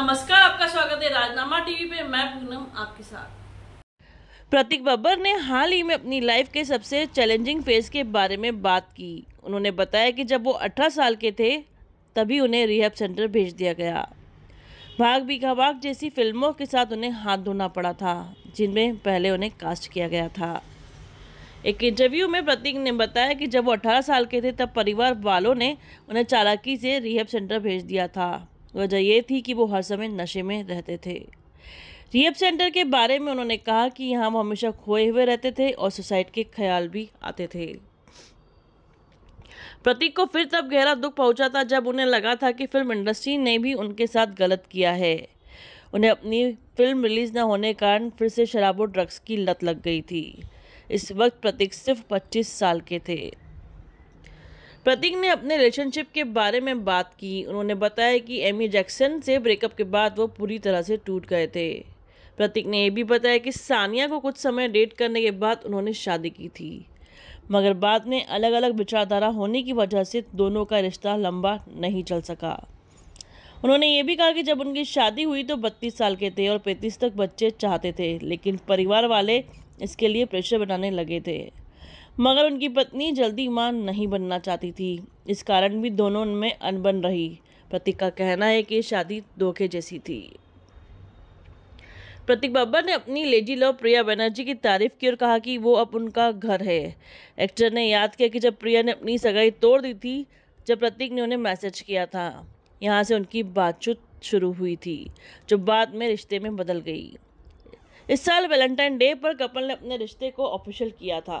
नमस्कार आपका स्वागत है राजनामा टीवी पे मैं पूनम आपके साथ प्रतीक बब्बर ने हाल ही में अपनी लाइफ के सबसे चैलेंजिंग फेज के बारे में बात की उन्होंने बताया कि जब वो 18 साल के थे तभी उन्हें रिहैब सेंटर भेज दिया गया भाग भी भाग जैसी फिल्मों के साथ उन्हें हाथ धोना पड़ा था जिनमें पहले उन्हें कास्ट किया गया था एक इंटरव्यू में प्रतीक ने बताया कि जब वो 18 साल के थे तब परिवार वालों ने उन्हें चालाकी से रिहैब सेंटर भेज दिया था वजह यह थी कि वो हर समय नशे में रहते थे रिहेप सेंटर के बारे में उन्होंने कहा कि यहाँ वो हमेशा खोए हुए रहते थे और सुसाइड के ख्याल भी आते थे प्रतीक को फिर तब गहरा दुख पहुंचा था जब उन्हें लगा था कि फिल्म इंडस्ट्री ने भी उनके साथ गलत किया है उन्हें अपनी फिल्म रिलीज न होने के कारण फिर से शराब और ड्रग्स की लत लग गई थी इस वक्त प्रतीक सिर्फ 25 साल के थे प्रतीक ने अपने रिलेशनशिप के बारे में बात की उन्होंने बताया कि एमी जैक्सन से ब्रेकअप के बाद वो पूरी तरह से टूट गए थे प्रतीक ने यह भी बताया कि सानिया को कुछ समय डेट करने के बाद उन्होंने शादी की थी मगर बाद में अलग अलग विचारधारा होने की वजह से दोनों का रिश्ता लंबा नहीं चल सका उन्होंने ये भी कहा कि जब उनकी शादी हुई तो बत्तीस साल के थे और पैंतीस तक बच्चे चाहते थे लेकिन परिवार वाले इसके लिए प्रेशर बनाने लगे थे मगर उनकी पत्नी जल्दी मां नहीं बनना चाहती थी इस कारण भी दोनों उनमें अनबन रही प्रतीक का कहना है कि शादी धोखे जैसी थी प्रतीक बब्बर ने अपनी लेडी लव प्रिया बनर्जी की तारीफ की और कहा कि वो अब उनका घर है एक्टर ने याद किया कि जब प्रिया ने अपनी सगाई तोड़ दी थी जब प्रतीक ने उन्हें मैसेज किया था यहाँ से उनकी बातचीत शुरू हुई थी जो बाद में रिश्ते में बदल गई इस साल वैलेंटाइन डे पर कपल ने अपने रिश्ते को ऑफिशियल किया था